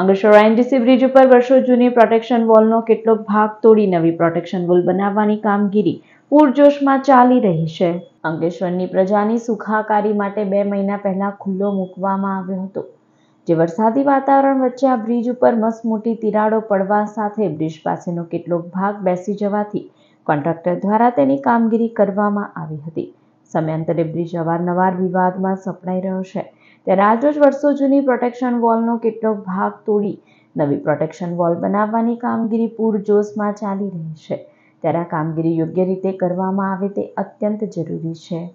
અંગેશ્વરા NDC bridge ઉપર વર્ષો જૂની પ્રોટેક્શન વોલનો કેટલોક ભાગ તોડી નવી પ્રોટેક્શન વોલ બનાવવાની કામગીરી પૂરજોશમાં ચાલી રહી છે અંગેશ્વરની પ્રજાની સુખાકારી માટે બે મહિના પહેલા ખુલ્લો મૂકવામાં આવ્યો હતો જે વરસાદી વાતાવરણ વચ્ચે આ બ્રિજ ઉપર મસમોટી તિરાડો પડવા સાથે બ્રિજ પાસેનો કેટલોક ભાગ બેસી જવાથી કોન્ટ્રાક્ટર દ્વારા તેની કામગીરી કરવામાં આવી હતી સમયાંતરે બ્રિજ અવારનવાર વિવાદમાં સપડાઈ રહ્યો છે ત્યારે આજરોજ વર્ષો જૂની પ્રોટેક્શન વોલનો કેટલોક ભાગ તોડી નવી પ્રોટેક્શન વોલ બનાવવાની કામગીરી પૂરજોશમાં ચાલી રહી છે ત્યારે આ કામગીરી યોગ્ય રીતે કરવામાં આવે તે અત્યંત જરૂરી છે